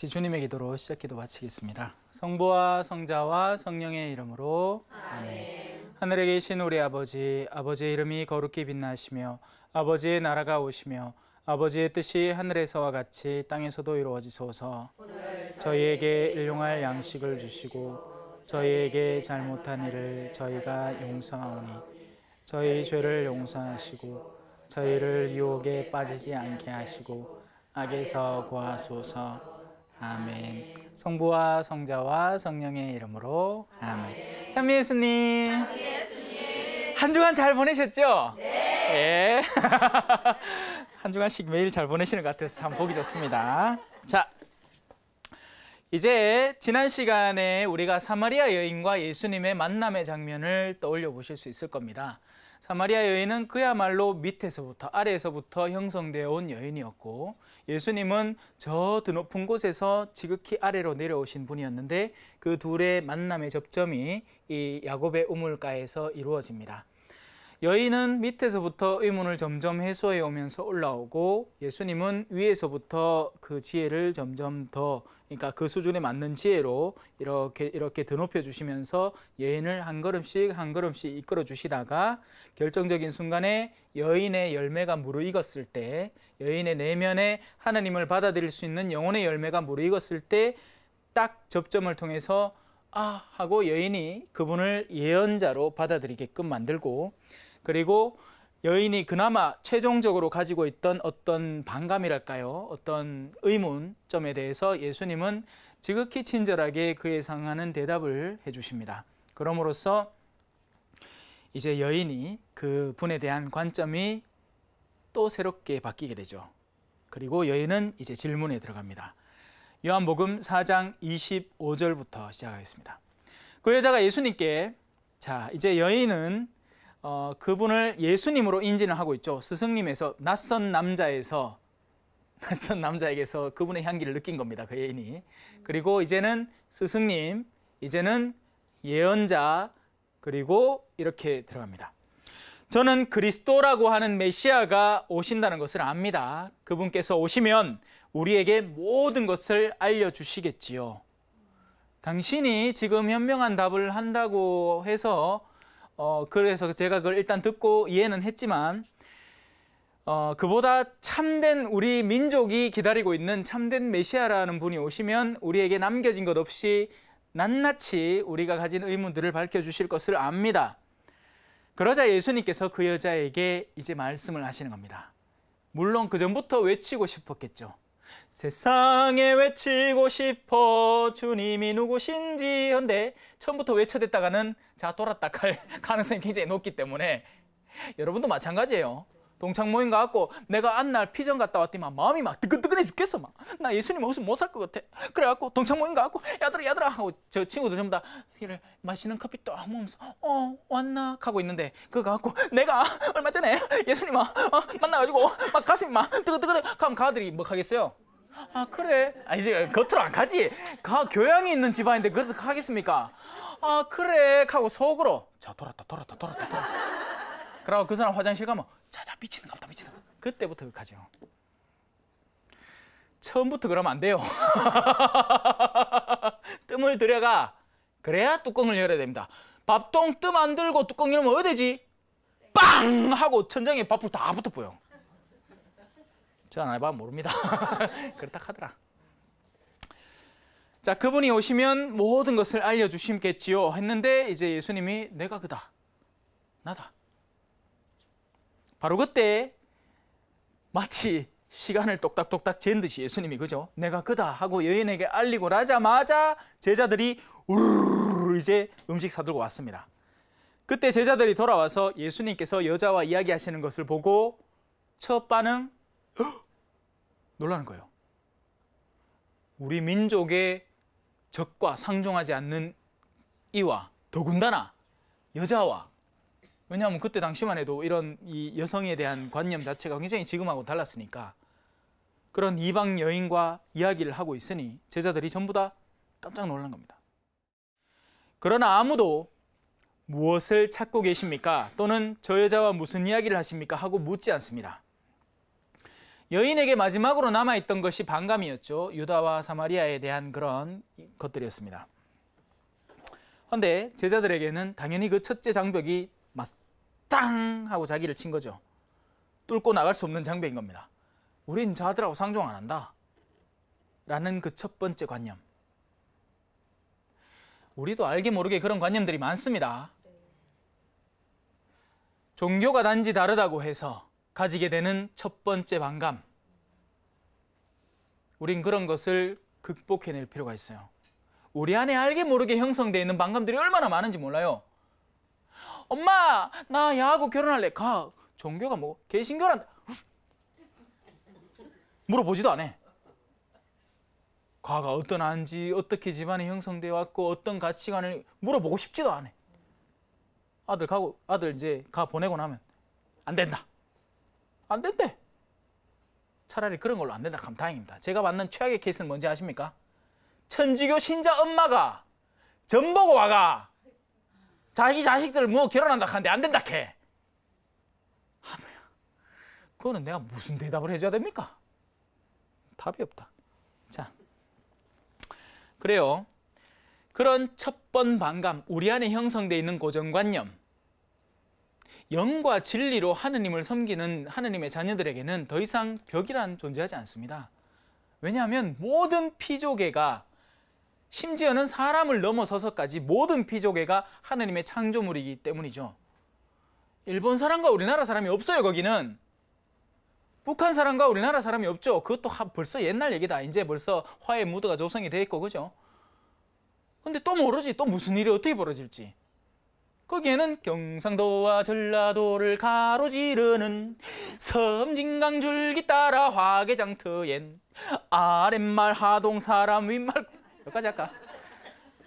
같이 주님의 기도로 시작 기도 마치겠습니다. 성부와 성자와 성령의 이름으로 아멘. 하늘에 계신 우리 아버지 아버지의 이름이 거룩히 빛나시며 아버지의 나라가 오시며 아버지의 뜻이 하늘에서와 같이 땅에서도 이루어지소서. 저희에게 일용할 양식을 주시고 저희에게 잘못한 일을 저희가 용서하오니 저희 죄를 용서하시고 저희를 유혹에 빠지지 않게 하시고 악에서 구하소서. 아멘. 성부와 성자와 성령의 이름으로 아멘. 찬미 예수님. 한 주간 잘 보내셨죠? 네. 예. 한 주간씩 매일 잘 보내시는 것 같아서 참 보기 좋습니다. 자, 이제 지난 시간에 우리가 사마리아 여인과 예수님의 만남의 장면을 떠올려 보실 수 있을 겁니다. 사마리아 여인은 그야말로 밑에서부터 아래에서부터 형성되어 온 여인이었고 예수님은 저 드높은 곳에서 지극히 아래로 내려오신 분이었는데 그 둘의 만남의 접점이 이 야곱의 우물가에서 이루어집니다. 여인은 밑에서부터 의문을 점점 해소해 오면서 올라오고 예수님은 위에서부터 그 지혜를 점점 더 그러니까 그 수준에 맞는 지혜로 이렇게 이렇게 드높여 주시면서 여인을 한 걸음씩 한 걸음씩 이끌어 주시다가 결정적인 순간에 여인의 열매가 무르익었을 때 여인의 내면에 하나님을 받아들일 수 있는 영혼의 열매가 무르익었을 때 딱 접점을 통해서 아 하고 여인이 그분을 예언자로 받아들이게끔 만들고 그리고 여인이 그나마 최종적으로 가지고 있던 어떤 반감이랄까요? 어떤 의문점에 대해서 예수님은 지극히 친절하게 그에 상하는 대답을 해주십니다. 그럼으로써 이제 여인이 그 분에 대한 관점이 또 새롭게 바뀌게 되죠. 그리고 여인은 이제 질문에 들어갑니다. 요한복음 4장 25절부터 시작하겠습니다. 그 여자가 예수님께 자, 이제 여인은 어, 그분을 예수님으로 인지는 하고 있죠. 스승님에서 낯선 남자에서 낯선 남자에게서 그분의 향기를 느낀 겁니다. 그 여인이. 그리고 이제는 스승님, 이제는 예언자, 그리고 이렇게 들어갑니다. 저는 그리스도라고 하는 메시아가 오신다는 것을 압니다. 그분께서 오시면 우리에게 모든 것을 알려주시겠지요. 당신이 지금 현명한 답을 한다고 해서 어, 그래서 제가 그걸 일단 듣고 이해는 했지만 어, 그보다 참된 우리 민족이 기다리고 있는 참된 메시아라는 분이 오시면 우리에게 남겨진 것 없이 낱낱이 우리가 가진 의문들을 밝혀주실 것을 압니다. 그러자 예수님께서 그 여자에게 이제 말씀을 하시는 겁니다. 물론 그 전부터 외치고 싶었겠죠. 세상에 외치고 싶어 주님이 누구신지 한데 처음부터 외쳐댔다가는 자 돌았다 갈 가능성이 굉장히 높기 때문에 여러분도 마찬가지예요. 동창 모임 가갖고 내가 안 날 피전 갔다 왔더니만 마음이 막 뜨끈뜨끈해 죽겠어 막. 나 예수님 없으면 못살 것 같아. 그래갖고 동창 모임 가갖고 야들아 야들아 하고 저 친구들 전부 다 이래 맛있는 커피 또 먹으면서 어 왔나 하고 있는데 그거 갖고 내가 얼마 전에 예수님 막 어, 만나가지고 막 가슴이 막 뜨끈뜨끈해 가면 가들이 뭐 하겠어요? 아 그래? 아 이제 겉으로 안 가지. 가 교양이 있는 집안인데 그래서 가겠습니까? 아 그래 하고 속으로 자 돌았다 돌았다 돌았다 돌았다 그러고 그 사람 화장실 가면 자자 미치는가 보다 미치는 그때부터 그 가죠 처음부터 그러면 안 돼요 뜸을 들여가 그래야 뚜껑을 열어야 됩니다 밥통 뜸 안 들고 뚜껑 열면 어디지? 빵! 하고 천장에 밥풀 다 붙어 보여 전안 해봐 모릅니다 그렇다 하더라 자, 그분이 오시면 모든 것을 알려주심겠지요. 했는데 이제 예수님이 내가 그다. 나다. 바로 그때 마치 시간을 똑딱똑딱 잰 듯이 예수님이 그죠? 내가 그다 하고 여인에게 알리고 나자마자 제자들이 우르르 이제 음식 사들고 왔습니다. 그때 제자들이 돌아와서 예수님께서 여자와 이야기하시는 것을 보고 첫 반응 놀라는 거예요. 우리 민족의 적과 상종하지 않는 이와 더군다나 여자와 왜냐하면 그때 당시만 해도 이런 이 여성에 대한 관념 자체가 굉장히 지금하고 달랐으니까 그런 이방 여인과 이야기를 하고 있으니 제자들이 전부 다 깜짝 놀란 겁니다. 그러나 아무도 무엇을 찾고 계십니까? 또는 저 여자와 무슨 이야기를 하십니까? 하고 묻지 않습니다. 여인에게 마지막으로 남아있던 것이 반감이었죠. 유다와 사마리아에 대한 그런 것들이었습니다. 그런데 제자들에게는 당연히 그 첫째 장벽이 막땅 하고 자기를 친 거죠. 뚫고 나갈 수 없는 장벽인 겁니다. 우린 자들하고 상종 안 한다. 라는 그 첫 번째 관념. 우리도 알게 모르게 그런 관념들이 많습니다. 종교가 단지 다르다고 해서 가지게 되는 첫 번째 반감. 우린 그런 것을 극복해낼 필요가 있어요. 우리 안에 알게 모르게 형성되어 있는 반감들이 얼마나 많은지 몰라요. 엄마, 나 야하고 결혼할래. 가. 종교가 뭐? 개신교란다. 물어보지도 않아. 과가 어떤 안지, 어떻게 집안이 형성되어 왔고 어떤 가치관을 물어보고 싶지도 않아. 아들 가고 아들 이제 가 보내고 나면 안 된다. 안 된대. 차라리 그런 걸로 안 된다 하면 다행입니다. 제가 받는 최악의 케이스는 뭔지 아십니까? 천주교 신자 엄마가 전보고 와가 자기 자식들 뭐 결혼한다 하는데 안 된다 캐. 그거는 내가 무슨 대답을 해줘야 됩니까? 답이 없다. 자, 그래요. 그런 첫 번 반감, 우리 안에 형성돼 있는 고정관념, 영과 진리로 하느님을 섬기는 하느님의 자녀들에게는 더 이상 벽이란 존재하지 않습니다. 왜냐하면 모든 피조계가 심지어는 사람을 넘어서서까지 모든 피조계가 하느님의 창조물이기 때문이죠. 일본 사람과 우리나라 사람이 없어요, 거기는. 북한 사람과 우리나라 사람이 없죠. 그것도 하, 벌써 옛날 얘기다. 이제 벌써 화해 무드가 조성이 돼 있고, 그죠? 근데 또 모르지. 또 무슨 일이 어떻게 벌어질지. 거기에는 경상도와 전라도를 가로지르는 섬진강 줄기 따라 화계장터엔 아랫말 하동 사람 윗말 여기까지 할까?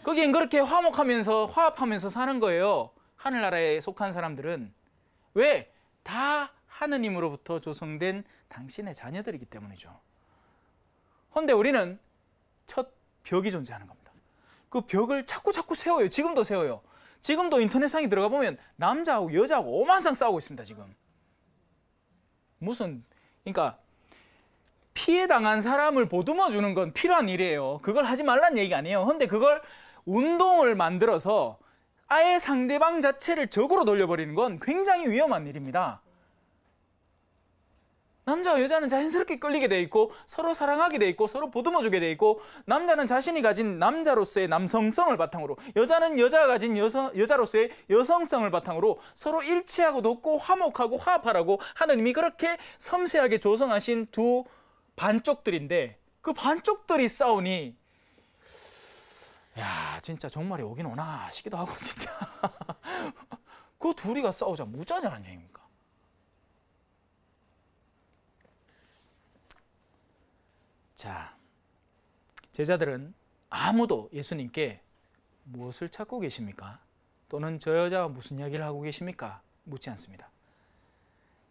거기엔 그렇게 화목하면서 화합하면서 사는 거예요. 하늘나라에 속한 사람들은 왜? 다 하느님으로부터 조성된 당신의 자녀들이기 때문이죠. 헌데 우리는 첫 벽이 존재하는 겁니다. 그 벽을 자꾸 자꾸 세워요. 지금도 세워요. 지금도 인터넷상에 들어가 보면 남자하고 여자하고 오만상 싸우고 있습니다, 지금. 무슨, 그러니까 피해 당한 사람을 보듬어 주는 건 필요한 일이에요. 그걸 하지 말란 얘기가 아니에요. 근데 그걸 운동을 만들어서 아예 상대방 자체를 적으로 돌려버리는 건 굉장히 위험한 일입니다. 남자와 여자는 자연스럽게 끌리게 돼 있고 서로 사랑하게 돼 있고 서로 보듬어주게 돼 있고 남자는 자신이 가진 남자로서의 남성성을 바탕으로 여자는 여자가 가진 여성, 여자로서의 여성성을 바탕으로 서로 일치하고 돕고 화목하고 화합하라고 하느님이 그렇게 섬세하게 조성하신 두 반쪽들인데 그 반쪽들이 싸우니 야 진짜 정말이 오긴 오나 싶기도 하고 진짜 그 둘이가 싸우자 무자냐는 얘기입니다. 자, 제자들은 아무도 예수님께 무엇을 찾고 계십니까? 또는 저 여자와 무슨 이야기를 하고 계십니까? 묻지 않습니다.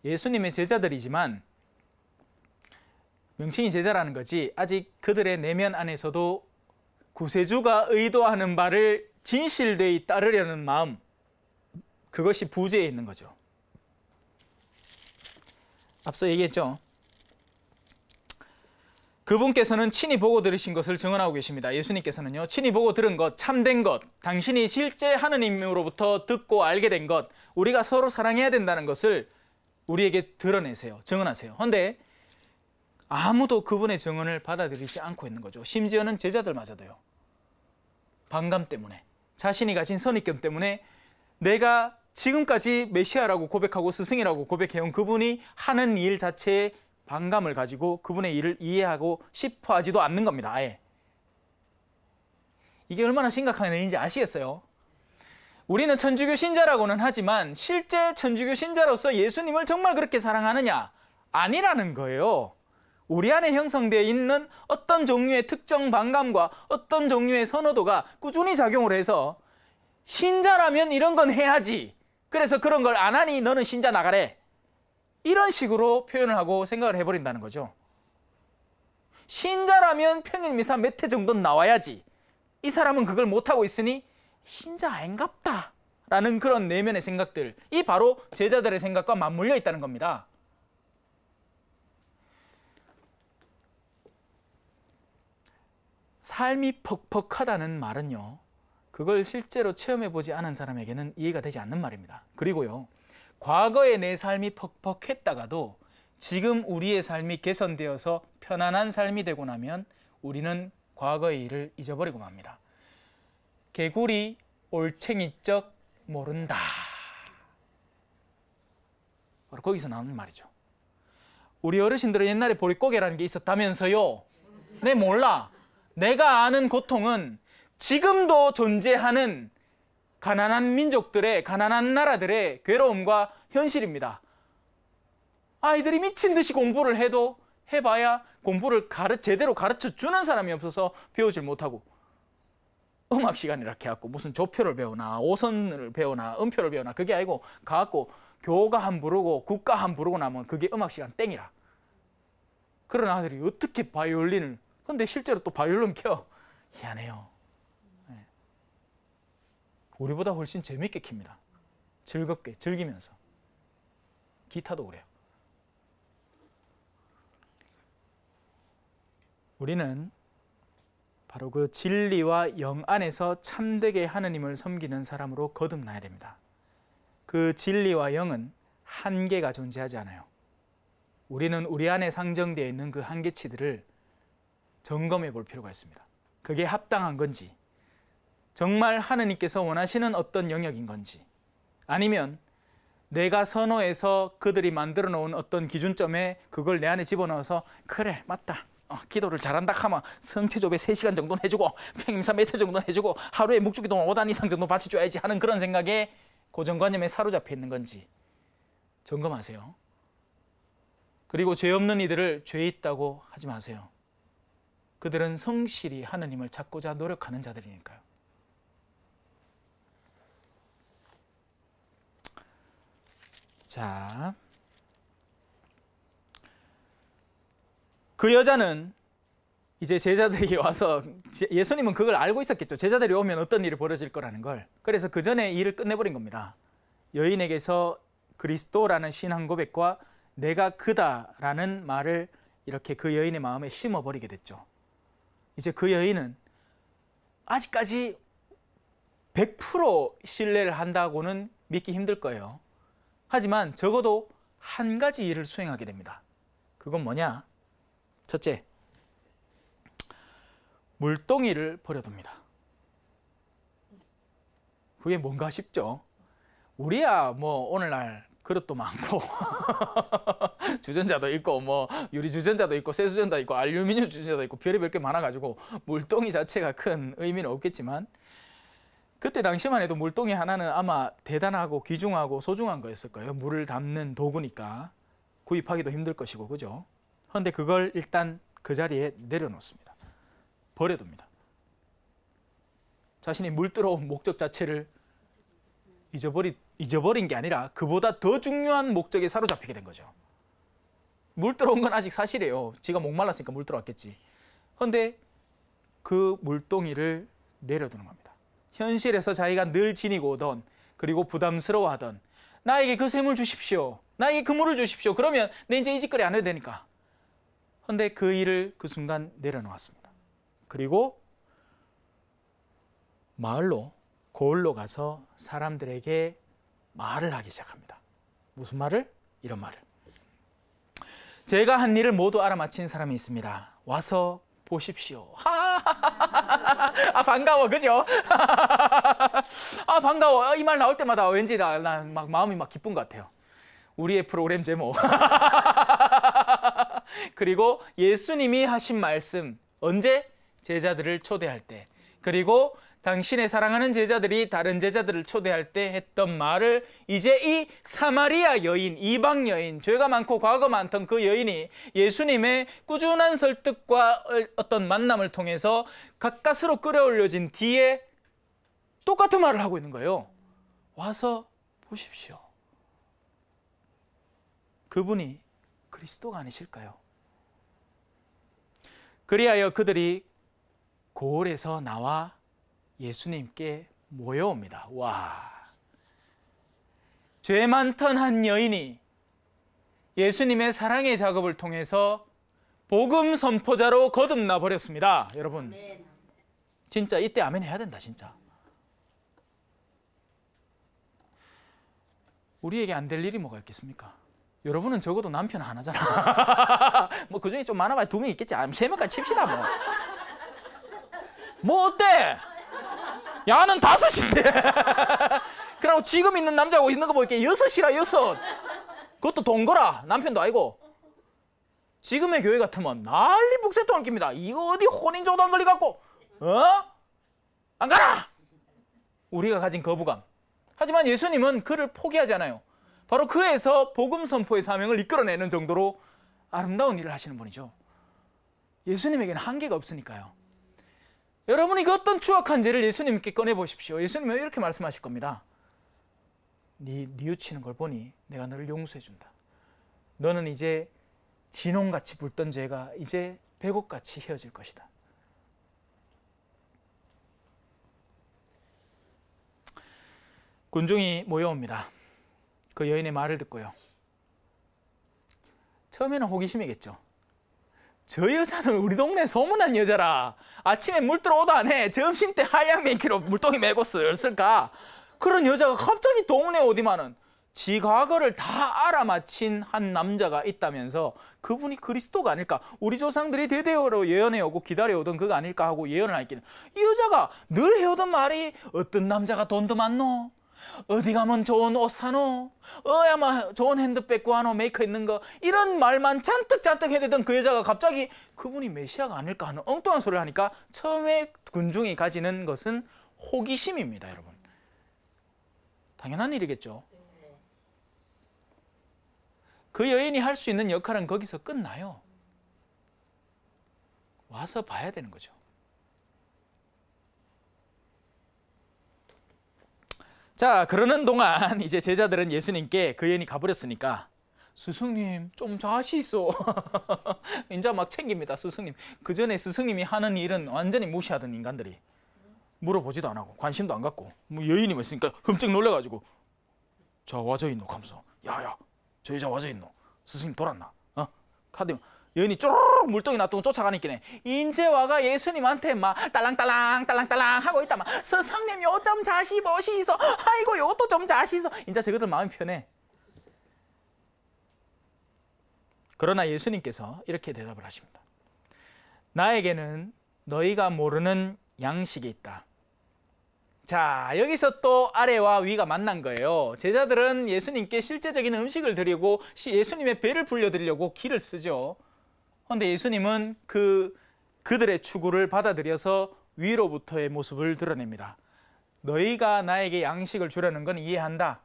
예수님의 제자들이지만 명칭이 제자라는 거지 아직 그들의 내면 안에서도 구세주가 의도하는 바를 진실되이 따르려는 마음 그것이 부재에 있는 거죠. 앞서 얘기했죠. 그분께서는 친히 보고 들으신 것을 증언하고 계십니다. 예수님께서는요. 친히 보고 들은 것, 참된 것, 당신이 실제 하느님으로부터 듣고 알게 된 것, 우리가 서로 사랑해야 된다는 것을 우리에게 드러내세요. 증언하세요. 그런데 아무도 그분의 증언을 받아들이지 않고 있는 거죠. 심지어는 제자들마저도요. 반감 때문에, 자신이 가진 선입견 때문에 내가 지금까지 메시아라고 고백하고 스승이라고 고백해온 그분이 하는 일 자체에 반감을 가지고 그분의 일을 이해하고 싶어 하지도 않는 겁니다. 아예. 이게 얼마나 심각한 일인지 아시겠어요? 우리는 천주교 신자라고는 하지만 실제 천주교 신자로서 예수님을 정말 그렇게 사랑하느냐? 아니라는 거예요. 우리 안에 형성되어 있는 어떤 종류의 특정 반감과 어떤 종류의 선호도가 꾸준히 작용을 해서 신자라면 이런 건 해야지. 그래서 그런 걸 안 하니 너는 신자 나가래. 이런 식으로 표현을 하고 생각을 해버린다는 거죠. 신자라면 평일미사 몇회정도 나와야지. 이 사람은 그걸 못하고 있으니 신자 아닌갑다. 라는 그런 내면의 생각들. 이 바로 제자들의 생각과 맞물려 있다는 겁니다. 삶이 퍽퍽하다는 말은요. 그걸 실제로 체험해보지 않은 사람에게는 이해가 되지 않는 말입니다. 그리고요. 과거의 내 삶이 퍽퍽했다가도 지금 우리의 삶이 개선되어서 편안한 삶이 되고 나면 우리는 과거의 일을 잊어버리고 맙니다. 개구리 올챙이쩍 모른다. 바로 거기서 나오는 말이죠. 우리 어르신들은 옛날에 보릿고개라는 게 있었다면서요. 내 네, 몰라. 내가 아는 고통은 지금도 존재하는 가난한 민족들의 가난한 나라들의 괴로움과 현실입니다. 아이들이 미친 듯이 공부를 해도 해봐야 공부를 가르, 제대로 가르쳐 주는 사람이 없어서 배우질 못하고 음악 시간이라 이렇고 무슨 조표를 배우나 오선을 배우나 음표를 배우나 그게 아니고 가갖고 교가한 부르고 국가한 부르고 나면 그게 음악 시간 땡이라. 그런 아들이 어떻게 바이올린을 근데 실제로 또 바이올린 켜 희한해요. 우리보다 훨씬 재밌게 킵니다. 즐겁게 즐기면서. 기타도 그래요. 우리는 바로 그 진리와 영 안에서 참되게 하느님을 섬기는 사람으로 거듭나야 됩니다. 그 진리와 영은 한계가 존재하지 않아요. 우리는 우리 안에 상정되어 있는 그 한계치들을 점검해 볼 필요가 있습니다. 그게 합당한 건지, 정말 하느님께서 원하시는 어떤 영역인 건지 아니면 내가 선호해서 그들이 만들어 놓은 어떤 기준점에 그걸 내 안에 집어넣어서 그래 맞다 어, 기도를 잘한다 하면 성체조배 3시간 정도는 해주고 평임사 메트 정도는 해주고 하루에 묵주기도 5단 이상 정도 바쳐줘야지 하는 그런 생각에 고정관념에 사로잡혀 있는 건지 점검하세요 그리고 죄 없는 이들을 죄 있다고 하지 마세요 그들은 성실히 하느님을 찾고자 노력하는 자들이니까요 자. 그 여자는 이제 제자들이 와서 예수님은 그걸 알고 있었겠죠. 제자들이 오면 어떤 일이 벌어질 거라는 걸. 그래서 그 전에 일을 끝내버린 겁니다. 여인에게서 그리스도라는 신앙 고백과 내가 그다라는 말을 이렇게 그 여인의 마음에 심어버리게 됐죠. 이제 그 여인은 아직까지 100% 신뢰를 한다고는 믿기 힘들 거예요. 하지만 적어도 한 가지 일을 수행하게 됩니다. 그건 뭐냐? 첫째, 물동이를 버려둡니다. 그게 뭔가 싶죠? 우리야 뭐 오늘날 그릇도 많고 주전자도 있고 뭐 유리 주전자도 있고 쇠 주전자 있고 알루미늄 주전자도 있고 별의별 게 많아가지고 물동이 자체가 큰 의미는 없겠지만 그때 당시만 해도 물동이 하나는 아마 대단하고 귀중하고 소중한 거였을 거예요. 물을 담는 도구니까 구입하기도 힘들 것이고 그죠? 그런데 그걸 일단 그 자리에 내려놓습니다. 버려둡니다. 자신이 물들어온 목적 자체를 잊어버리, 잊어버린 게 아니라 그보다 더 중요한 목적에 사로잡히게 된 거죠. 물들어온 건 아직 사실이에요. 지가 목말랐으니까 물들어왔겠지. 그런데 그 물동이를 내려두는 겁니다. 현실에서 자기가 늘 지니고 오던 그리고 부담스러워하던 나에게 그샘을 주십시오. 나에게 그물을 주십시오. 그러면 내 이제 이 짓거리 안 해도 되니까. 근데 그 일을 그 순간 내려놓았습니다. 그리고 마을로 고을로 가서 사람들에게 말을 하기 시작합니다. 무슨 말을? 이런 말을. 제가 한 일을 모두 알아맞힌 사람이 있습니다. 와서 보십시오. 아 반가워 그죠? 아 반가워 어, 이말 나올 때마다 왠지 나막 마음이 막 기쁜 것 같아요. 우리의 프로그램 제목 그리고 예수님이 하신 말씀 언제 제자들을 초대할 때 그리고 당신의 사랑하는 제자들이 다른 제자들을 초대할 때 했던 말을 이제 이 사마리아 여인, 이방 여인, 죄가 많고 과거 많던 그 여인이 예수님의 꾸준한 설득과 어떤 만남을 통해서 가까스로 끌어올려진 뒤에 똑같은 말을 하고 있는 거예요. 와서 보십시오. 그분이 그리스도가 아니실까요? 그리하여 그들이 고을에서 나와 예수님께 모여옵니다. 와. 죄 많던 한 여인이 예수님의 사랑의 작업을 통해서 복음 선포자로 거듭나 버렸습니다. 여러분. 진짜 이때 아멘 해야 된다, 진짜. 우리에게 안 될 일이 뭐가 있겠습니까? 여러분은 적어도 남편 하나잖아. 뭐 그중에 좀 많아봐야 두 명 있겠지. 아, 세 명까지 칩시다, 뭐. 뭐 어때? 야는 다섯인데. 그러고 지금 있는 남자하고 있는 거보니 여섯이라 여섯. 그것도 동거라. 남편도 아니고. 지금의 교회 같으면 난리 북새통을 낍니다. 이거 어디 혼인조도 안 걸리갖고. 어? 안 가라! 우리가 가진 거부감. 하지만 예수님은 그를 포기하지 않아요. 바로 그에서 복음 선포의 사명을 이끌어내는 정도로 아름다운 일을 하시는 분이죠. 예수님에게는 한계가 없으니까요. 여러분이 그 어떤 추악한 죄를 예수님께 꺼내보십시오. 예수님은 이렇게 말씀하실 겁니다. 네 뉘우치는 걸 보니 내가 너를 용서해준다. 너는 이제 진홍같이 불던 죄가 이제 백옥같이 헤어질 것이다. 군중이 모여옵니다. 그 여인의 말을 듣고요. 처음에는 호기심이겠죠. 저 여자는 우리 동네 소문난 여자라 아침에 물 들어오도 안해 점심 때 하얀 민키로 물동이 메고 슬슬 가 그런 여자가 갑자기 동네 오디만은지 과거를 다 알아맞힌 한 남자가 있다면서 그분이 그리스도가 아닐까 우리 조상들이 대대로 예언해오고 기다려오던 그가 아닐까 하고 예언을 하기는 이 여자가 늘 해오던 말이 어떤 남자가 돈도 많노 어디 가면 좋은 옷 사노? 어야마 좋은 핸드백 구하노? 메이크 있는 거? 이런 말만 잔뜩 잔뜩 해대던 그 여자가 갑자기 그분이 메시아가 아닐까 하는 엉뚱한 소리를 하니까 처음에 군중이 가지는 것은 호기심입니다, 여러분. 당연한 일이겠죠. 그 여인이 할 수 있는 역할은 거기서 끝나요. 와서 봐야 되는 거죠. 자, 그러는 동안 이제 제자들은 예수님께 그 여인이 가버렸으니까 스승님 좀 자시 있어. 인자 막 챙깁니다, 스승님. 그 전에 스승님이 하는 일은 완전히 무시하던 인간들이 물어보지도 안 하고 관심도 안 갖고 뭐 여인이 뭐 있으니까 흠쩍 놀래가지고 저 와저 있노 하면서 야야 저 여자 와저 있노 스승님 돌았나? 어? 카드 여인이 쪼르륵 물동이 놔두고 쫓아가니네 인제 와가 예수님한테 막 딸랑딸랑 딸랑딸랑 하고 있다 막 서상님 요좀 자시 보시소 아이고 요것도 좀 자시소 인자 저것들 마음이 편해 그러나 예수님께서 이렇게 대답을 하십니다 나에게는 너희가 모르는 양식이 있다 자 여기서 또 아래와 위가 만난 거예요 제자들은 예수님께 실제적인 음식을 드리고 예수님의 배를 불려드리려고 길을 쓰죠 그런데 예수님은 그 그들의 추구를 받아들여서 위로부터의 모습을 드러냅니다. 너희가 나에게 양식을 주려는 건 이해한다.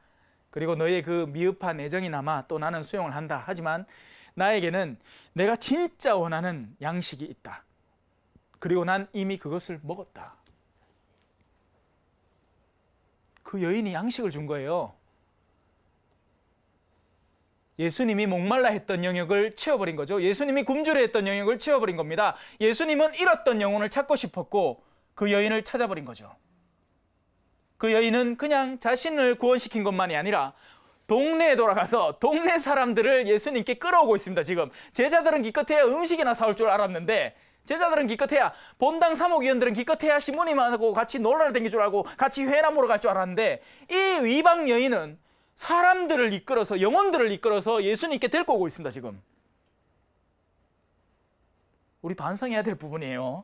그리고 너희의 그 미흡한 애정이 남아 또 나는 수용을 한다. 하지만 나에게는 내가 진짜 원하는 양식이 있다. 그리고 난 이미 그것을 먹었다. 그 여인이 양식을 준 거예요. 예수님이 목말라 했던 영역을 채워버린 거죠. 예수님이 굶주려 했던 영역을 채워버린 겁니다. 예수님은 잃었던 영혼을 찾고 싶었고 그 여인을 찾아버린 거죠. 그 여인은 그냥 자신을 구원시킨 것만이 아니라 동네에 돌아가서 동네 사람들을 예수님께 끌어오고 있습니다. 지금 제자들은 기껏해야 음식이나 사올 줄 알았는데 제자들은 기껏해야 본당 사목위원들은 기껏해야 시부님하고 같이 놀러 다닌 줄 알고 같이 회나 보러 갈 줄 알았는데 이 위방 여인은 사람들을 이끌어서 영혼들을 이끌어서 예수님께 데리고 오고 있습니다. 지금. 우리 반성해야 될 부분이에요.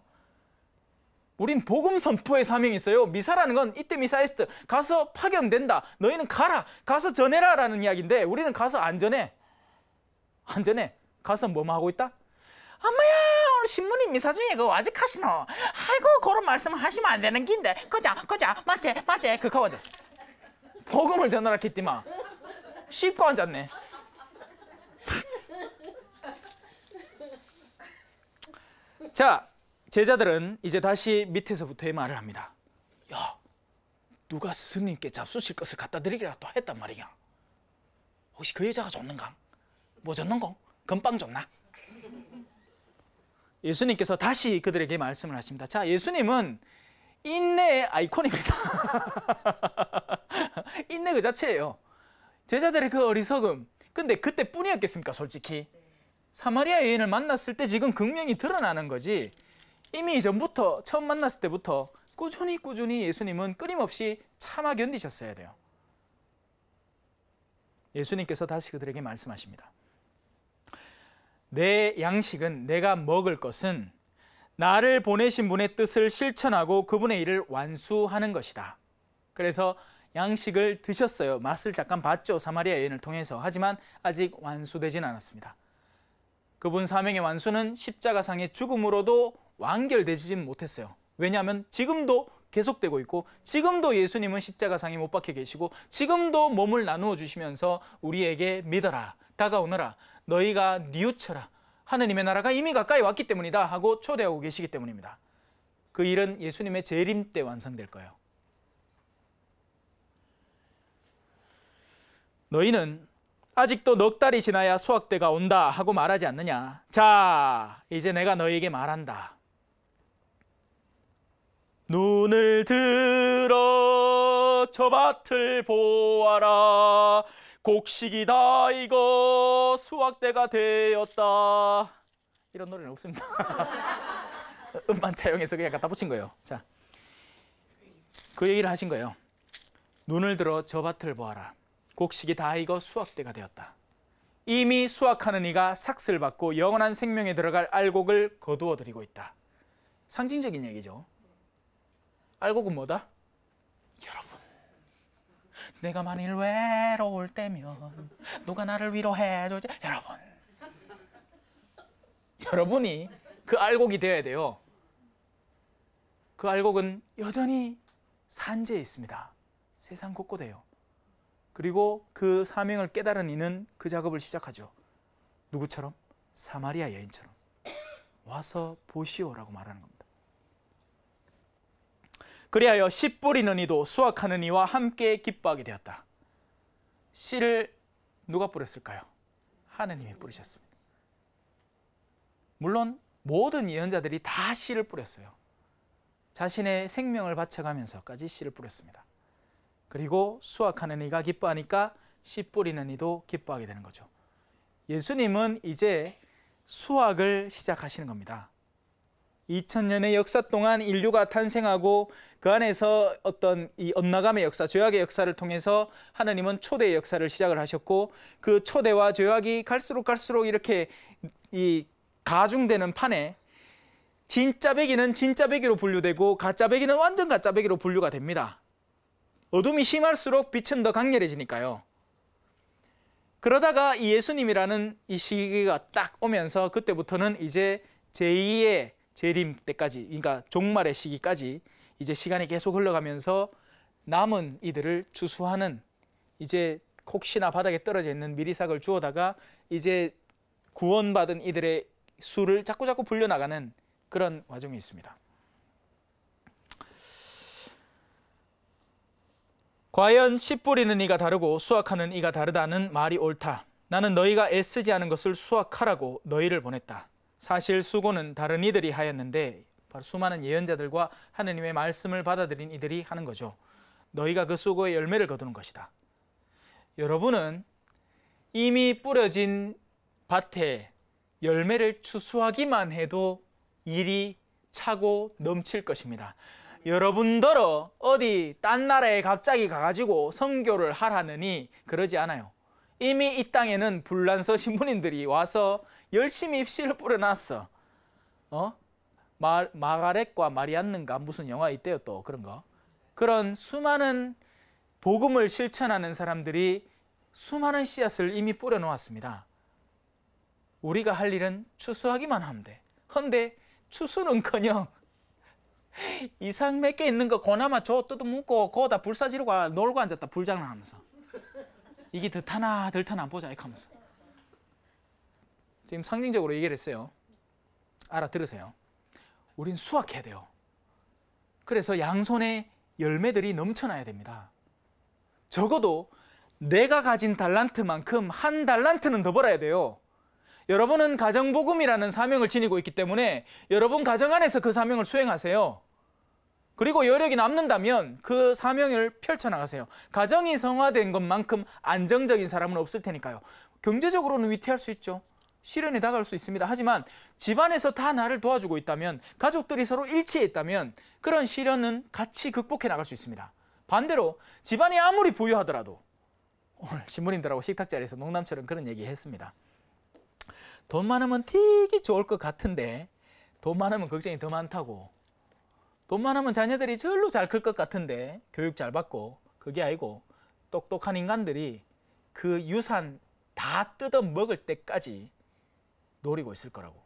우린 복음 선포의 사명이 있어요. 미사라는 건 이때 미사이스트 가서 파견된다. 너희는 가라. 가서 전해라라는 이야기인데 우리는 가서 안 전해. 안 전해. 가서 뭐만 하고 있다? 엄마야 오늘 신부님 미사 중에 그거 아직 하시노? 아이고 그런 말씀 하시면 안 되는 긴데 그자 그자 맞지 맞지 그거 먼저. 복음을 전하라 했디마 씹고 앉았네. 자, 제자들은 이제 다시 밑에서부터의 말을 합니다. 야, 누가 스님께 잡수실 것을 갖다 드리기라 또 했단 말이야. 혹시 그 여자가 줬는가? 뭐 줬는가? 건빵 줬나? 예수님께서 다시 그들에게 말씀을 하십니다. 자, 예수님은 인내의 아이콘입니다. 인내 그 자체예요. 제자들의 그 어리석음. 근데 그때뿐이었겠습니까, 솔직히? 사마리아 여인을 만났을 때 지금 극명히 드러나는 거지. 이미 이전부터 처음 만났을 때부터 꾸준히 꾸준히 예수님은 끊임없이 참아 견디셨어야 돼요. 예수님께서 다시 그들에게 말씀하십니다. 내 양식은 내가 먹을 것은 나를 보내신 분의 뜻을 실천하고 그분의 일을 완수하는 것이다. 그래서 양식을 드셨어요. 맛을 잠깐 봤죠. 사마리아 여인을 통해서. 하지만 아직 완수되진 않았습니다. 그분 사명의 완수는 십자가상의 죽음으로도 완결되지 못했어요. 왜냐하면 지금도 계속되고 있고 지금도 예수님은 십자가상에 못 박혀 계시고 지금도 몸을 나누어 주시면서 우리에게 믿어라, 다가오너라, 너희가 뉘우쳐라. 하느님의 나라가 이미 가까이 왔기 때문이다 하고 초대하고 계시기 때문입니다. 그 일은 예수님의 재림 때 완성될 거예요. 너희는 아직도 넉 달이 지나야 수확대가 온다 하고 말하지 않느냐. 자, 이제 내가 너희에게 말한다. 눈을 들어 저 밭을 보아라. 곡식이 다 익어 수확대가 되었다. 이런 노래는 없습니다. 음반 차용해서 그냥 갖다 붙인 거예요. 자, 그 얘기를 하신 거예요. 눈을 들어 저 밭을 보아라. 곡식이 다 익어 수확대가 되었다. 이미 수확하는 이가 삭슬 받고 영원한 생명에 들어갈 알곡을 거두어 드리고 있다. 상징적인 얘기죠. 알곡은 뭐다? 여러분, 내가 만일 외로울 때면 누가 나를 위로해 주지? 여러분, 여러분이 그 알곡이 되어야 돼요. 그 알곡은 여전히 산재에 있습니다. 세상 곳곳에요. 그리고 그 사명을 깨달은 이는 그 작업을 시작하죠. 누구처럼? 사마리아 여인처럼. 와서 보시오라고 말하는 겁니다. 그리하여 씨 뿌리는 이도 수확하는 이와 함께 기뻐하게 되었다. 씨를 누가 뿌렸을까요? 하느님이 뿌리셨습니다. 물론 모든 예언자들이 다 씨를 뿌렸어요. 자신의 생명을 바쳐가면서까지 씨를 뿌렸습니다. 그리고 수확하는 이가 기뻐하니까 씨 뿌리는 이도 기뻐하게 되는 거죠. 예수님은 이제 수확을 시작하시는 겁니다. 2000년의 역사 동안 인류가 탄생하고 그 안에서 어떤 이 언나감의 역사, 죄악의 역사를 통해서 하나님은 초대의 역사를 시작을 하셨고 그 초대와 죄악이 갈수록 갈수록 이렇게 이 가중되는 판에 진짜 배기는 진짜 배기로 분류되고 가짜 배기는 완전 가짜 배기로 분류가 됩니다. 어둠이 심할수록 빛은 더 강렬해지니까요. 그러다가 이 예수님이라는 이 시기가 딱 오면서 그때부터는 이제 제2의 재림 때까지 그러니까 종말의 시기까지 이제 시간이 계속 흘러가면서 남은 이들을 주수하는 이제 혹시나 바닥에 떨어져 있는 미리삭을 주워다가 이제 구원받은 이들의 수를 자꾸자꾸 불려나가는 그런 과정이 있습니다. 과연 씨 뿌리는 이가 다르고 수확하는 이가 다르다는 말이 옳다. 나는 너희가 애쓰지 않은 것을 수확하라고 너희를 보냈다. 사실 수고는 다른 이들이 하였는데 바로 수많은 예언자들과 하느님의 말씀을 받아들인 이들이 하는 거죠. 너희가 그 수고의 열매를 거두는 것이다. 여러분은 이미 뿌려진 밭에 열매를 추수하기만 해도 일이 차고 넘칠 것입니다. 여러분더러 어디 딴 나라에 갑자기 가가지고 성교를 하라느니 그러지 않아요. 이미 이 땅에는 불란서 신부님들이 와서 열심히 씨를 뿌려놨어. 어? 마, 마가렛과 마리안는가 무슨 영화 있대요 또 그런 거. 그런 수많은 복음을 실천하는 사람들이 수많은 씨앗을 이미 뿌려놓았습니다. 우리가 할 일은 추수하기만 하면 돼. 헌데 추수는커녕 이상 몇 개 있는 거 그나마 저뜯어묶고거다 불사지르고 놀고 앉았다 불장난하면서 이게 듯타나 덜타나 안 보자 이렇게 하면서 지금 상징적으로 얘기를 했어요 알아들으세요 우린 수확해야 돼요 그래서 양손에 열매들이 넘쳐나야 됩니다 적어도 내가 가진 달란트만큼 한 달란트는 더 벌어야 돼요 여러분은 가정복음이라는 사명을 지니고 있기 때문에 여러분 가정 안에서 그 사명을 수행하세요. 그리고 여력이 남는다면 그 사명을 펼쳐나가세요. 가정이 성화된 것만큼 안정적인 사람은 없을 테니까요. 경제적으로는 위태할 수 있죠. 시련이 다가올 수 있습니다. 하지만 집안에서 다 나를 도와주고 있다면 가족들이 서로 일치해 있다면 그런 시련은 같이 극복해 나갈 수 있습니다. 반대로 집안이 아무리 부유하더라도 오늘 신부님들하고 식탁 자리에서 농담처럼 그런 얘기 했습니다. 돈 많으면 되게 좋을 것 같은데 돈 많으면 걱정이 더 많다고 돈 많으면 자녀들이 절로 잘 클 것 같은데 교육 잘 받고 그게 아니고 똑똑한 인간들이 그 유산 다 뜯어 먹을 때까지 노리고 있을 거라고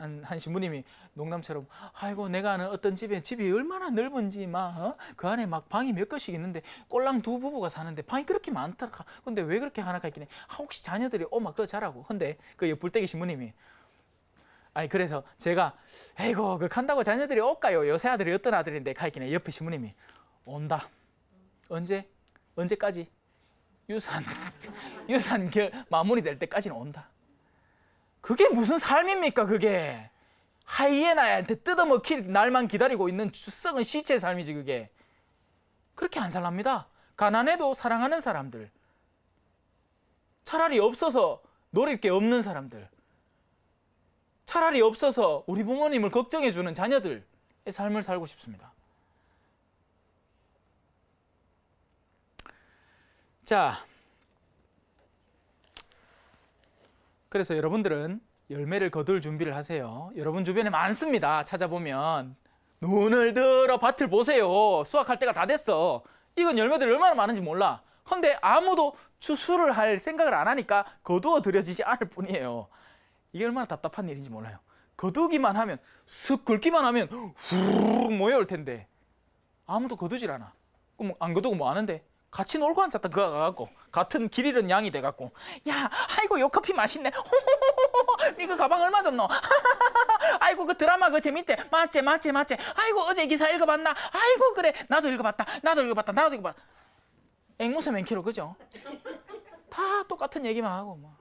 한, 한 신부님이 농담처럼 아이고 내가 아는 어떤 집에 집이 얼마나 넓은지 막그 어? 그 안에 막 방이 몇곳씩 있는데 꼴랑 두 부부가 사는데 방이 그렇게 많더라 근데 왜 그렇게 하나가 있긴 해 아, 혹시 자녀들이 엄마 그거 잘하고 근데 그 불떼기 신부님이 아니 그래서 제가 에이고 그 간다고 자녀들이 올까요 요새 아들이 어떤 아들인데 가 있긴 해 옆에 신부님이 온다 언제 언제까지 유산 유산 결 마무리될 때까지는 온다 그게 무슨 삶입니까 그게 하이에나한테 뜯어먹힐 날만 기다리고 있는 썩은 시체의 삶이지 그게 그렇게 안 살랍니다 가난해도 사랑하는 사람들 차라리 없어서 노릴 게 없는 사람들 차라리 없어서 우리 부모님을 걱정해 주는 자녀들의 삶을 살고 싶습니다 자 그래서 여러분들은 열매를 거둘 준비를 하세요. 여러분 주변에 많습니다. 찾아보면 눈을 들어 밭을 보세요. 수확할 때가 다 됐어. 이건 열매들 이 얼마나 많은지 몰라. 근데 아무도 추수를 할 생각을 안 하니까 거두어 들여지지 않을 뿐이에요. 이게 얼마나 답답한 일인지 몰라요. 거두기만 하면 슥 긁기만 하면 후루룩 모여올 텐데 아무도 거두질 않아. 그럼 안 거두고 뭐 하는데? 같이 놀고 앉았다 그거 갖고 같은 길 잃은 양이 돼갖고 야 아이고 요 커피 맛있네 호호 니그 가방 얼마 줬노 아이고 그 드라마 그 재밌대 맞지 맞지 맞지 아이고 어제 기사 읽어봤나 아이고 그래 나도 읽어봤다 나도 읽어봤다 나도 읽어봤다 앵무새 맨키로 그죠? 다 똑같은 얘기만 하고 뭐.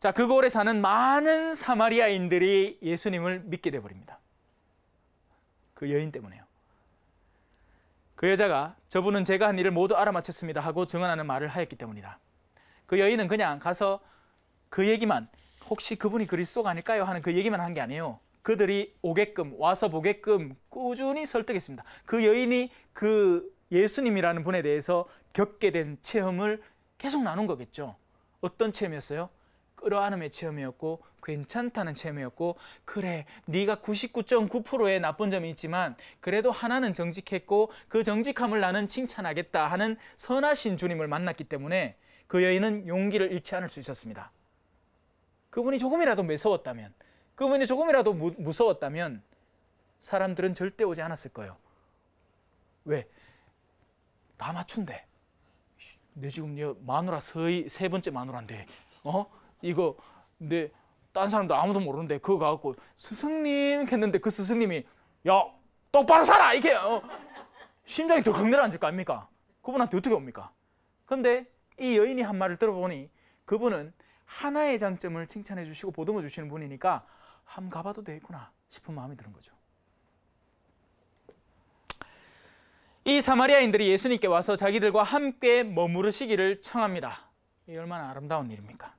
자, 그골에 사는 많은 사마리아인들이 예수님을 믿게 돼 버립니다. 그 여인 때문에요. 그 여자가 저분은 제가 한 일을 모두 알아맞혔습니다 하고 증언하는 말을 하였기 때문이다. 그 여인은 그냥 가서 그 얘기만 혹시 그분이 그리스도가 아닐까요 하는 그 얘기만 한 게 아니에요. 그들이 오게끔 와서 보게끔 꾸준히 설득했습니다. 그 여인이 그 예수님이라는 분에 대해서 겪게 된 체험을 계속 나눈 거겠죠. 어떤 체험이었어요? 끌어안음의 체험이었고 괜찮다는 체험이었고 그래 네가 99.9%의 나쁜 점이 있지만 그래도 하나는 정직했고 그 정직함을 나는 칭찬하겠다 하는 선하신 주님을 만났기 때문에 그 여인은 용기를 잃지 않을 수 있었습니다. 그분이 조금이라도 매서웠다면 그분이 조금이라도 무, 무서웠다면 사람들은 절대 오지 않았을 거예요. 왜? 다 맞춘대. 내 지금 여, 마누라 서이 세 번째 마누라인데 어? 이거 내딴 사람도 아무도 모르는데 그거 갖고 스승님 했는데 그 스승님이 야 똑바로 살아 이게 어, 심장이 덜컥 내려앉 아닙니까? 그분한테 어떻게 옵니까? 근데 이 여인이 한 말을 들어보니 그분은 하나의 장점을 칭찬해 주시고 보듬어 주시는 분이니까 함 가봐도 되겠구나 싶은 마음이 드는 거죠. 이 사마리아인들이 예수님께 와서 자기들과 함께 머무르시기를 청합니다. 이 얼마나 아름다운 일입니까?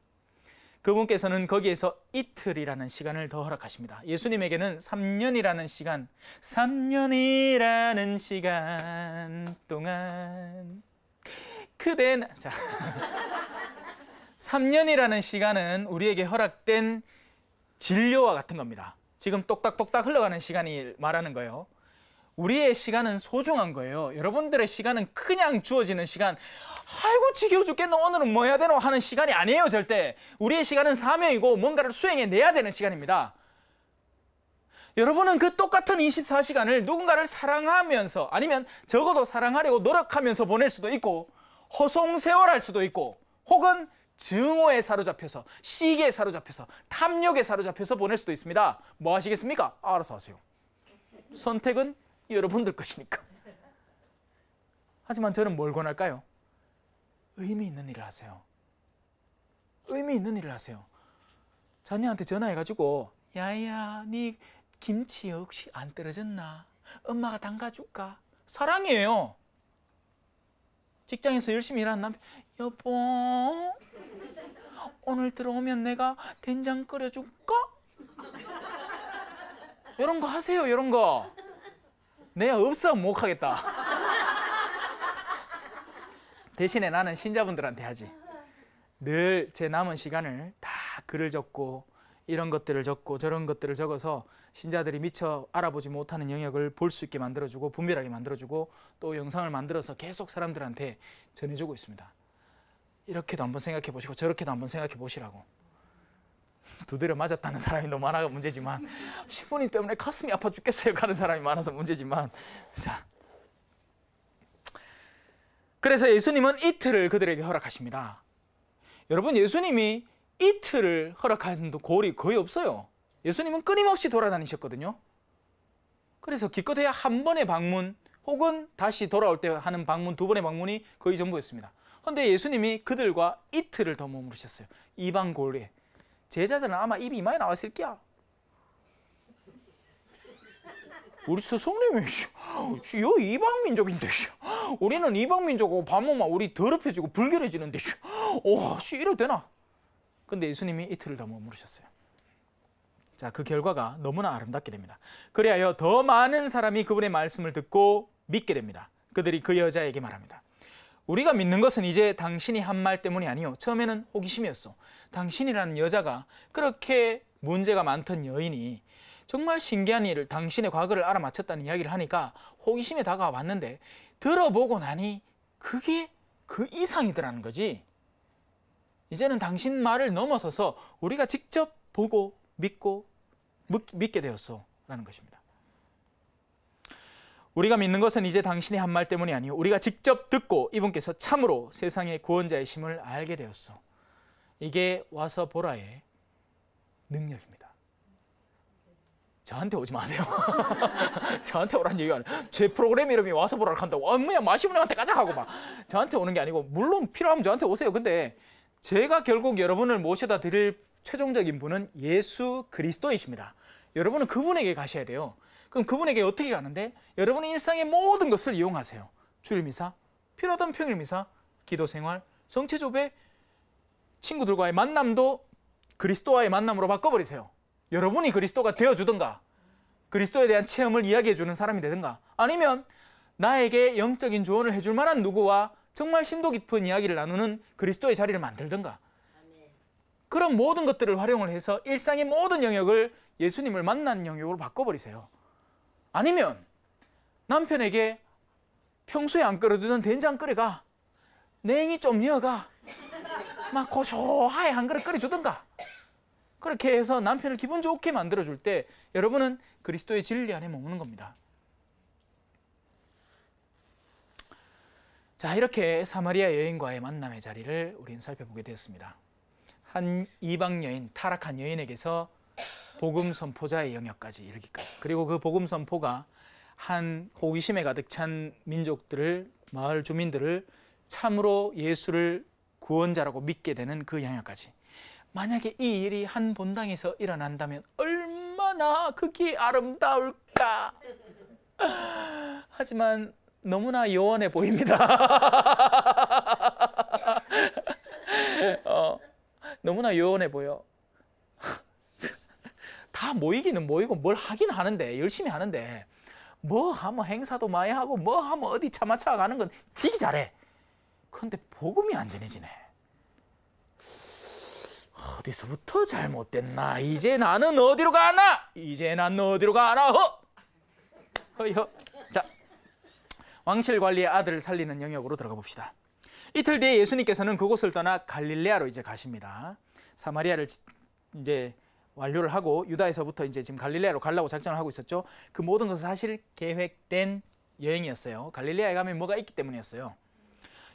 그분께서는 거기에서 이틀이라는 시간을 더 허락하십니다. 예수님에게는 3년이라는 시간, 3년이라는 시간 동안 그댄 자 3년이라는 시간은 우리에게 허락된 진료와 같은 겁니다. 지금 똑딱똑딱 흘러가는 시간이 말하는 거예요. 우리의 시간은 소중한 거예요. 여러분들의 시간은 그냥 주어지는 시간 아이고 지겨워 죽겠노 오늘은 뭐 해야 되노 하는 시간이 아니에요 절대 우리의 시간은 사명이고 뭔가를 수행해 내야 되는 시간입니다 여러분은 그 똑같은 24시간을 누군가를 사랑하면서 아니면 적어도 사랑하려고 노력하면서 보낼 수도 있고 허송세월할 수도 있고 혹은 증오에 사로잡혀서 시기에 사로잡혀서 탐욕에 사로잡혀서 보낼 수도 있습니다 뭐 하시겠습니까? 알아서 하세요 선택은 여러분들 것이니까 하지만 저는 뭘 권할까요? 의미 있는 일을 하세요. 의미 있는 일을 하세요. 자녀한테 전화해가지고 야야 네 김치 혹시 안 떨어졌나? 엄마가 담가줄까? 사랑이에요. 직장에서 열심히 일하는 남편 여보 오늘 들어오면 내가 된장 끓여줄까? 이런 거 하세요 이런 거 내가 없어 못하겠다 대신에 나는 신자분들한테 하지. 늘 제 남은 시간을 다 글을 적고 이런 것들을 적고 저런 것들을 적어서 신자들이 미처 알아보지 못하는 영역을 볼 수 있게 만들어주고 분별하게 만들어주고 또 영상을 만들어서 계속 사람들한테 전해주고 있습니다. 이렇게도 한번 생각해 보시고 저렇게도 한번 생각해 보시라고. 두드려 맞았다는 사람이 너무 많아가 문제지만 1 0분 때문에 가슴이 아파 죽겠어요 가는 사람이 많아서 문제지만 자 그래서 예수님은 이틀을 그들에게 허락하십니다. 여러분 예수님이 이틀을 허락한 골이 거의 없어요. 예수님은 끊임없이 돌아다니셨거든요. 그래서 기껏해야 한 번의 방문 혹은 다시 돌아올 때 하는 방문 두 번의 방문이 거의 전부였습니다. 그런데 예수님이 그들과 이틀을 더 머무르셨어요. 이방 골에 제자들은 아마 입이 많이 나왔을 거야. 우리 스승님이 여 이방민족인데 우리는 이방민족하고 반모만 우리 더럽혀지고 불결해지는데 이래 되나? 근데 예수님이 이틀을 더 머무르셨어요. 자, 그 결과가 너무나 아름답게 됩니다. 그리하더 많은 사람이 그분의 말씀을 듣고 믿게 됩니다. 그들이 그 여자에게 말합니다. 우리가 믿는 것은 이제 당신이 한 말 때문이 아니요. 처음에는 호기심이었어. 당신이라는 여자가 그렇게 문제가 많던 여인이 정말 신기한 일을 당신의 과거를 알아맞혔다는 이야기를 하니까 호기심에 다가왔는데 들어보고 나니 그게 그 이상이더라는 거지. 이제는 당신 말을 넘어서서 우리가 직접 보고 믿고 믿게 되었어 라는 것입니다. 우리가 믿는 것은 이제 당신의 한 말 때문이 아니요 우리가 직접 듣고 이분께서 참으로 세상의 구원자의 심을 알게 되었소. 이게 와서 보라의 능력입니다. 저한테 오지 마세요. 저한테 오란 얘기가 아니라 제 프로그램 이름이 와서 보라고 한다고 엄마야 마시는 한테 가자 하고 막 저한테 오는 게 아니고 물론 필요하면 저한테 오세요. 근데 제가 결국 여러분을 모셔다 드릴 최종적인 분은 예수 그리스도이십니다. 여러분은 그분에게 가셔야 돼요. 그럼 그분에게 어떻게 가는데? 여러분의 일상의 모든 것을 이용하세요. 주일 미사, 필요하던 평일 미사, 기도 생활, 성체 조배, 친구들과의 만남도 그리스도와의 만남으로 바꿔버리세요. 여러분이 그리스도가 되어주든가 그리스도에 대한 체험을 이야기해주는 사람이 되든가 아니면 나에게 영적인 조언을 해줄 만한 누구와 정말 심도 깊은 이야기를 나누는 그리스도의 자리를 만들든가 그런 모든 것들을 활용을 해서 일상의 모든 영역을 예수님을 만난 영역으로 바꿔버리세요. 아니면 남편에게 평소에 안 끓여두던 된장 끓여가 냉이 좀 넣어가 막 고소하게 한 그릇 끓여주든가 그렇게 해서 남편을 기분 좋게 만들어줄 때 여러분은 그리스도의 진리 안에 머무는 겁니다. 자, 이렇게 사마리아 여인과의 만남의 자리를 우리는 살펴보게 되었습니다. 한 이방 여인, 타락한 여인에게서 복음 선포자의 영역까지 이르기까지. 그리고 그 복음 선포가 한 호기심에 가득 찬 민족들을, 마을 주민들을 참으로 예수를 구원자라고 믿게 되는 그 영역까지. 만약에 이 일이 한 본당에서 일어난다면 얼마나 극히 아름다울까. 하지만 너무나 요원해 보입니다. 어, 너무나 요원해 보여. 다 모이기는 모이고 뭘 하긴 하는데 열심히 하는데 뭐 하면 행사도 많이 하고 뭐 하면 어디 차마차 가는 건 되게 잘해. 근데 복음이 안 전해지네. 어디서부터 잘못됐나? 이제 나는 어디로 가나? 이제 난 어디로 가나? 허! 허여. 자, 왕실 관리의 아들을 살리는 영역으로 들어가 봅시다. 이틀 뒤에 예수님께서는 그곳을 떠나 갈릴레아로 이제 가십니다. 사마리아를 이제 완료를 하고 유다에서부터 이제 지금 갈릴레아로 가려고 작전을 하고 있었죠. 그 모든 것은 사실 계획된 여행이었어요. 갈릴레아에 가면 뭐가 있기 때문이었어요.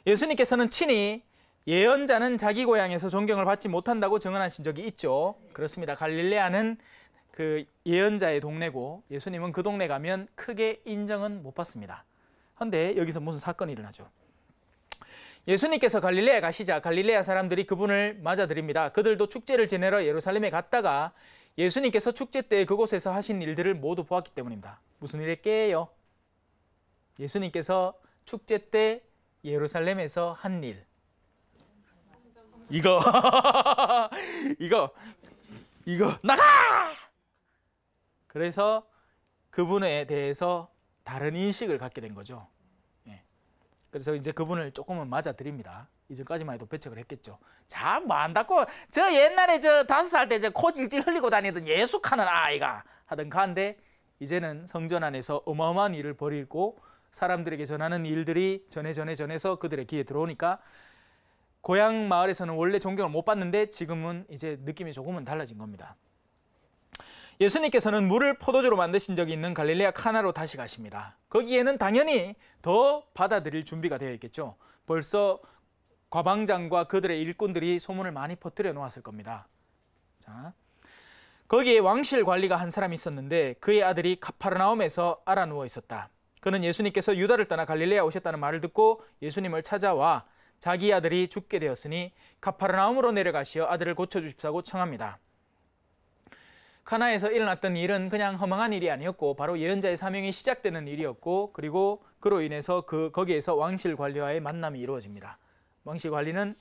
예수님께서는 친히 예언자는 자기 고향에서 존경을 받지 못한다고 증언하신 적이 있죠. 그렇습니다. 갈릴레아는 그 예언자의 동네고 예수님은 그 동네 가면 크게 인정은 못 받습니다. 그런데 여기서 무슨 사건이 일어나죠. 예수님께서 갈릴레아 가시자 갈릴레아 사람들이 그분을 맞아들입니다. 그들도 축제를 지내러 예루살렘에 갔다가 예수님께서 축제 때 그곳에서 하신 일들을 모두 보았기 때문입니다. 무슨 일에 깨요? 예수님께서 축제 때 예루살렘에서 한 일, 이거 이거 이거 나가! 그래서 그분에 대해서 다른 인식을 갖게 된 거죠. 예. 그래서 이제 그분을 조금은 맞아들입니다. 이전까지만 해도 배척을 했겠죠. 참, 뭐 안 닦고, 저 옛날에 저 다섯 살때 저코 질질 흘리고 다니던 예숙하는 아이가 하던가 한데, 이제는 성전 안에서 어마어마한 일을 벌이고, 사람들에게 전하는 일들이 전해 전해 전해서 그들의 귀에 들어오니까 고향 마을에서는 원래 존경을 못 받는데 지금은 이제 느낌이 조금은 달라진 겁니다. 예수님께서는 물을 포도주로 만드신 적이 있는 갈릴레아 카나로 다시 가십니다. 거기에는 당연히 더 받아들일 준비가 되어 있겠죠. 벌써 과방장과 그들의 일꾼들이 소문을 많이 퍼뜨려 놓았을 겁니다. 자, 거기에 왕실 관리가 한 사람이 있었는데 그의 아들이 카파르나움에서 알아누워 있었다. 그는 예수님께서 유다를 떠나 갈릴레아 오셨다는 말을 듣고 예수님을 찾아와 자기 아들이 죽게 되었으니 가파르나움으로 내려가시어 아들을 고쳐주십사고 청합니다. 카나에서 일어났던 일은 그냥 허망한 일이 아니었고 바로 예언자의 사명이 시작되는 일이었고 그리고 그로 인해서 그 거기에서 왕실 관리와의 만남이 이루어집니다. 왕실 관리는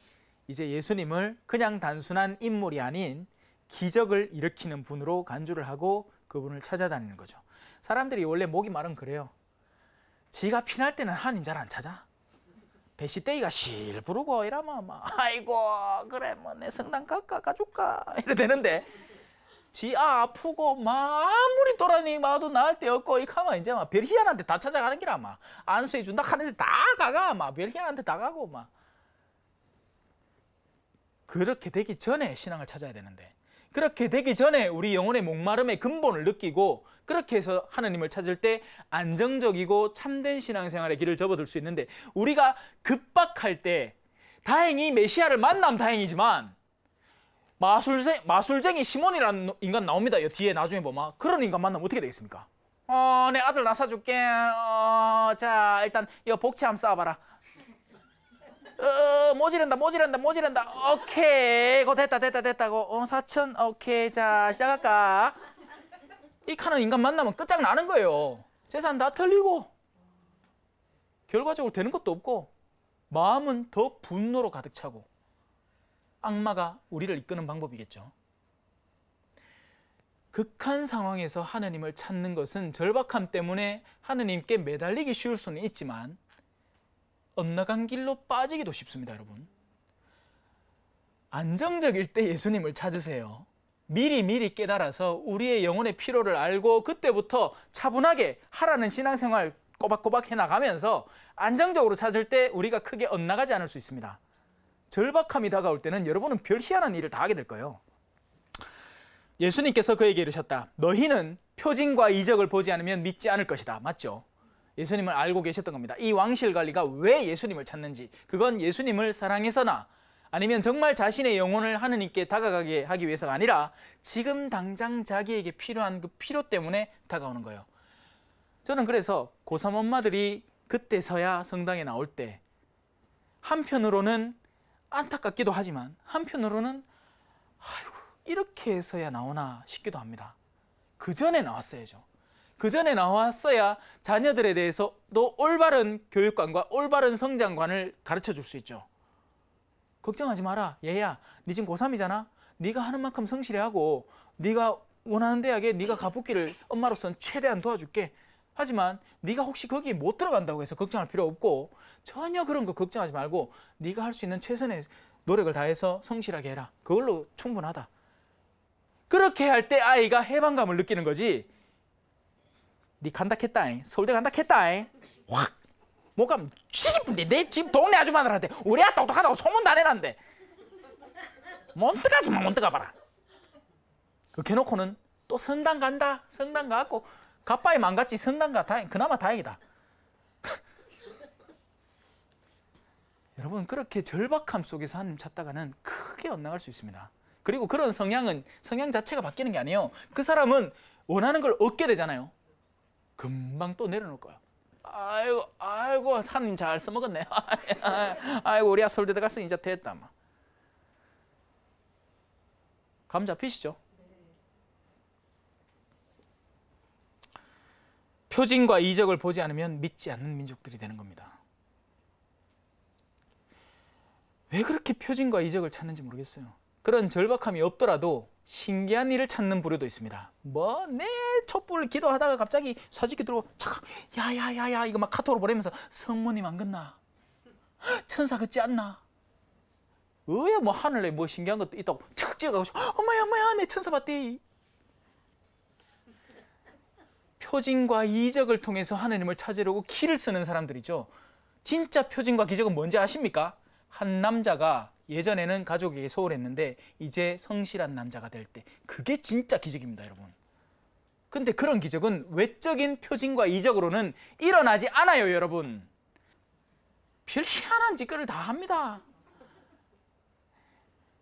이제 예수님을 그냥 단순한 인물이 아닌 기적을 일으키는 분으로 간주를 하고 그분을 찾아다니는 거죠. 사람들이 원래 목이 말은 그래요. 지가 피날 때는 하나잘안 찾아. 배시떼이가 실 부르고 이러면 막 뭐, 아이고 그래 뭐 내 성당 갈까 가줄까 이래 되는데 지 아프고 막 아무리 돌아니 마도 나을 데 없고 이 가만 이제 막 별희한한테 다 찾아가는 길 아마 안수해 준다 하는데 다 가가 막 별희한한테 다 가고 막 그렇게 되기 전에 신앙을 찾아야 되는데 그렇게 되기 전에 우리 영혼의 목마름의 근본을 느끼고 그렇게 해서 하나님을 찾을 때 안정적이고 참된 신앙생활의 길을 접어들 수 있는데 우리가 급박할 때 다행히 메시아를 만남 다행이지만 마술쟁, 마술쟁이 시몬이라는 인간 나옵니다. 뒤에 나중에 보면 그런 인간 만나면 어떻게 되겠습니까? 어, 내 아들 나 사줄게. 어, 자, 일단 이 복채 함 쌓아봐라. 어, 모지른다, 모지른다, 모지른다. 오케이, 고 됐다, 됐다, 됐다고. 어, 사천, 오케이, 자 시작할까? 이 카는 인간 만나면 끝장나는 거예요. 재산 다 털리고 결과적으로 되는 것도 없고 마음은 더 분노로 가득 차고 악마가 우리를 이끄는 방법이겠죠. 극한 상황에서 하느님을 찾는 것은 절박함 때문에 하느님께 매달리기 쉬울 수는 있지만 언나간 길로 빠지기도 쉽습니다, 여러분. 안정적일 때 예수님을 찾으세요. 미리 미리 깨달아서 우리의 영혼의 피로를 알고 그때부터 차분하게 하라는 신앙생활 꼬박꼬박 해나가면서 안정적으로 찾을 때 우리가 크게 엇나가지 않을 수 있습니다. 절박함이 다가올 때는 여러분은 별 희한한 일을 다 하게 될 거예요. 예수님께서 그에게 이르셨다. 너희는 표징과 이적을 보지 않으면 믿지 않을 것이다. 맞죠? 예수님을 알고 계셨던 겁니다. 이 왕실 관리가 왜 예수님을 찾는지 그건 예수님을 사랑해서나 아니면 정말 자신의 영혼을 하느님께 다가가게 하기 위해서가 아니라 지금 당장 자기에게 필요한 그 필요 때문에 다가오는 거예요. 저는 그래서 고3 엄마들이 그때서야 성당에 나올 때 한편으로는 안타깝기도 하지만 한편으로는 아이고 이렇게 해서야 나오나 싶기도 합니다. 그 전에 나왔어야죠. 그 전에 나왔어야 자녀들에 대해서도 올바른 교육관과 올바른 성장관을 가르쳐 줄 수 있죠. 걱정하지 마라. 얘야, 네 지금 고3이잖아. 네가 하는 만큼 성실해하고 네가 원하는 대학에 네가 가붙기를 엄마로서는 최대한 도와줄게. 하지만 네가 혹시 거기 못 들어간다고 해서 걱정할 필요 없고 전혀 그런 거 걱정하지 말고 네가 할 수 있는 최선의 노력을 다해서 성실하게 해라. 그걸로 충분하다. 그렇게 할 때 아이가 해방감을 느끼는 거지. 네 간다 했다잉. 서울대 간다 했다잉. 확못 가면 시집분데 내 집 동네 아줌마들한테 우리 아 똑똑하다고 소문 다 내놨는데 몬뜨가 지마 몬뜨가 봐라 그 개놓고는 또 성당 간다 성당 가고 가빠이 망갔지 성당 가 다행 그나마 다행이다 여러분 그렇게 절박함 속에서 하나님 찾다가는 크게 엇나갈 수 있습니다 그리고 그런 성향은 성향 자체가 바뀌는 게 아니에요 그 사람은 원하는 걸 얻게 되잖아요 금방 또 내려놓을 거예요 아이고 아이고 하나님 잘 써먹었네. 아이고 우리야 서대들가서 이제 됐다. 막. 뭐. 감 잡히시죠? 표징과 이적을 보지 않으면 믿지 않는 민족들이 되는 겁니다. 왜 그렇게 표징과 이적을 찾는지 모르겠어요. 그런 절박함이 없더라도 신기한 일을 찾는 부류도 있습니다. 뭐, 내 네, 촛불 기도하다가 갑자기 사직기 들어오 야, 야, 야, 야, 이거 막 카톡으로 보내면서 성모님 안 갔나? 천사 걷지 않나? 의외 뭐 하늘에 뭐 신기한 것도 있다고 착 찍어가고, 엄마야, 엄마야, 내 천사 봤디. 표징과 이적을 통해서 하나님을 찾으려고 키를 쓰는 사람들이죠. 진짜 표징과 기적은 뭔지 아십니까? 한 남자가 예전에는 가족에게 소홀했는데 이제 성실한 남자가 될 때 그게 진짜 기적입니다, 여러분. 근데 그런 기적은 외적인 표징과 이적으로는 일어나지 않아요, 여러분. 별 희한한 짓거리를 다 합니다.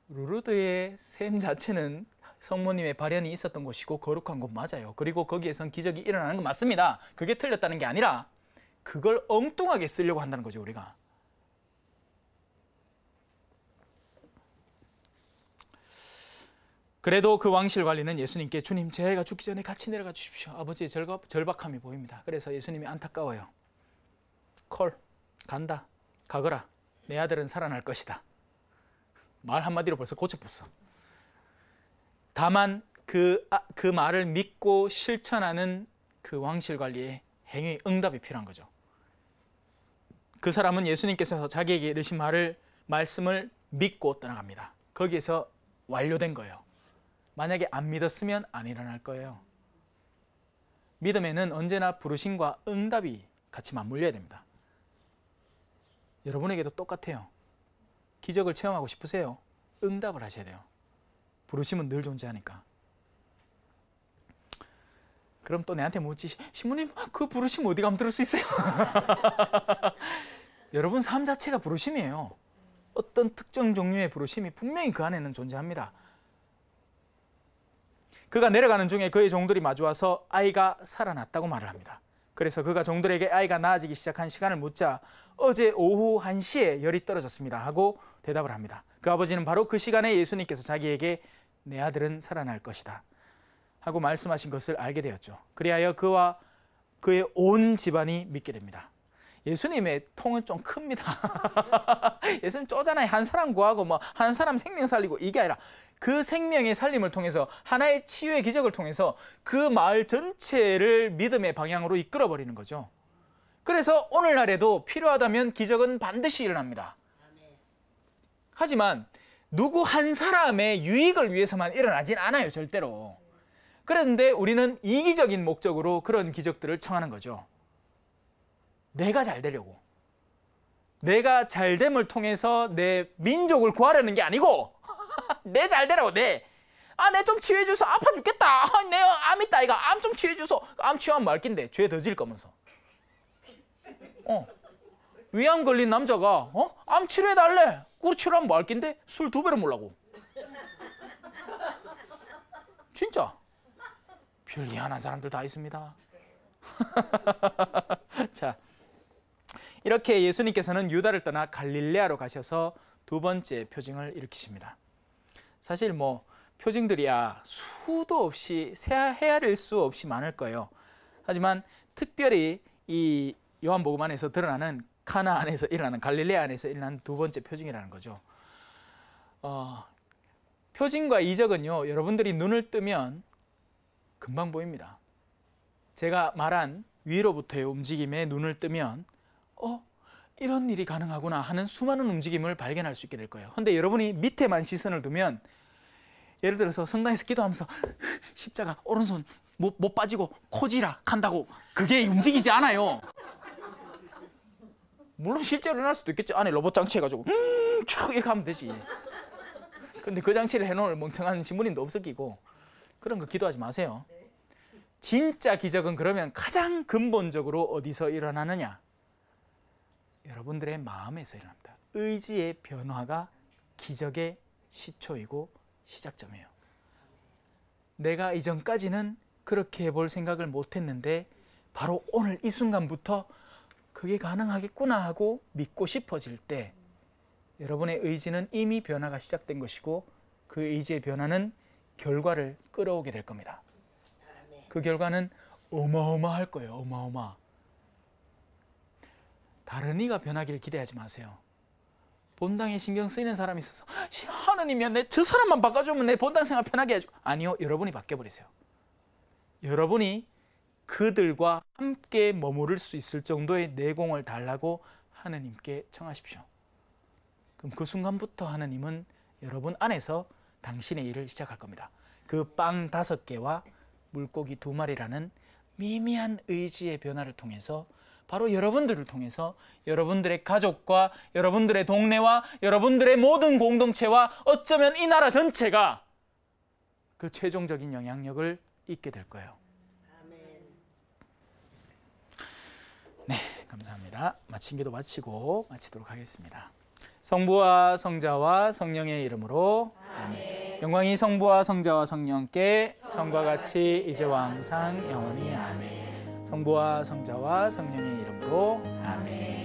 루르드의 샘 자체는 성모님의 발현이 있었던 곳이고 거룩한 곳 맞아요. 그리고 거기에선 기적이 일어나는 건 맞습니다. 그게 틀렸다는 게 아니라 그걸 엉뚱하게 쓰려고 한다는 거죠, 우리가. 그래도 그 왕실 관리는 예수님께 주님 제가 죽기 전에 같이 내려가 주십시오. 아버지의 절박함이 보입니다. 그래서 예수님이 안타까워요. 콜 간다 가거라 내 아들은 살아날 것이다. 말 한마디로 벌써 고쳐봤어. 다만 그, 아, 그 말을 믿고 실천하는 그 왕실 관리의 행위 응답이 필요한 거죠. 그 사람은 예수님께서 자기에게 이르신 말을 말씀을 믿고 떠나갑니다. 거기에서 완료된 거예요. 만약에 안 믿었으면 안 일어날 거예요. 믿음에는 언제나 부르심과 응답이 같이 맞물려야 됩니다. 여러분에게도 똑같아요. 기적을 체험하고 싶으세요? 응답을 하셔야 돼요. 부르심은 늘 존재하니까. 그럼 또 내한테 묻지 신부님 그 부르심 어디 가면 들을 수 있어요? 여러분 삶 자체가 부르심이에요. 어떤 특정 종류의 부르심이 분명히 그 안에는 존재합니다. 그가 내려가는 중에 그의 종들이 마주와서 아이가 살아났다고 말을 합니다. 그래서 그가 종들에게 아이가 나아지기 시작한 시간을 묻자 어제 오후 1시에 열이 떨어졌습니다 하고 대답을 합니다. 그 아버지는 바로 그 시간에 예수님께서 자기에게 내 아들은 살아날 것이다 하고 말씀하신 것을 알게 되었죠. 그리하여 그와 그의 온 집안이 믿게 됩니다. 예수님의 통은 좀 큽니다. 예수님 쪼잖아요. 한 사람 구하고 뭐 한 사람 생명 살리고 이게 아니라 그 생명의 살림을 통해서 하나의 치유의 기적을 통해서 그 마을 전체를 믿음의 방향으로 이끌어버리는 거죠. 그래서 오늘날에도 필요하다면 기적은 반드시 일어납니다. 하지만 누구 한 사람의 유익을 위해서만 일어나진 않아요, 절대로. 그런데 우리는 이기적인 목적으로 그런 기적들을 청하는 거죠. 내가 잘 되려고. 내가 잘됨을 통해서 내 민족을 구하려는 게 아니고 내잘 네, 되라고 내. 네. 아, 내좀 네, 치유해줘서 아파 죽겠다. 아, 내암 있다, 이가. 암좀 치유해줘서. 암 치유하면 말긴데, 죄더질 거면서. 어. 위암 걸린 남자가, 어? 암 치료해달래. 꿀 치료하면 말긴데, 술 두 배로 몰라고. 진짜. 별 이한한 사람들 다 있습니다. 자. 이렇게 예수님께서는 유다를 떠나 갈릴레아로 가셔서 두 번째 표징을 일으키십니다. 사실 뭐 표징들이야 아, 수도 없이 헤아릴 수 없이 많을 거예요. 하지만 특별히 이 요한복음 안에서 드러나는 카나 안에서 일어나는 갈릴레아 안에서 일어난 두 번째 표징이라는 거죠. 어, 표징과 이적은요 여러분들이 눈을 뜨면 금방 보입니다. 제가 말한 위로부터의 움직임에 눈을 뜨면 어 이런 일이 가능하구나 하는 수많은 움직임을 발견할 수 있게 될 거예요. 근데 여러분이 밑에만 시선을 두면 예를 들어서 성당에서 기도하면서 십자가 오른손 못, 못 빠지고 코지라 한다고 그게 움직이지 않아요. 물론 실제로 일어날 수도 있겠죠. 안에 로봇 장치 해가지고 음쭉 이렇게 하면 되지. 근데 그 장치를 해놓을 멍청한 신부님도 없을 끼고 그런 거 기도하지 마세요. 진짜 기적은 그러면 가장 근본적으로 어디서 일어나느냐? 여러분들의 마음에서 일어납니다. 의지의 변화가 기적의 시초이고 시작점이에요. 내가 이전까지는 그렇게 해 볼 생각을 못했는데 바로 오늘 이 순간부터 그게 가능하겠구나 하고 믿고 싶어질 때 여러분의 의지는 이미 변화가 시작된 것이고 그 의지의 변화는 결과를 끌어오게 될 겁니다. 그 결과는 어마어마할 거예요. 어마어마. 다른 이가 변하기를 기대하지 마세요. 본당에 신경 쓰이는 사람이 있어서 하느님이야 내저 사람만 바꿔주면 내 본당 생활 편하게 해주 아니요 여러분이 바뀌어버리세요. 여러분이 그들과 함께 머무를 수 있을 정도의 내공을 달라고 하느님께 청하십시오. 그럼 그 순간부터 하느님은 여러분 안에서 당신의 일을 시작할 겁니다. 그 빵 다섯 개와 물고기 두 마리라는 미미한 의지의 변화를 통해서 바로 여러분들을 통해서 여러분들의 가족과 여러분들의 동네와 여러분들의 모든 공동체와 어쩌면 이 나라 전체가 그 최종적인 영향력을 잊게 될 거예요. 네, 감사합니다. 마친 기도 마치고 마치도록 하겠습니다. 성부와 성자와 성령의 이름으로 아멘. 영광이 성부와 성자와 성령께 처과 같이 이제와 항상 영원히 아멘. 성부와 성자와 성령의 이름으로 아멘.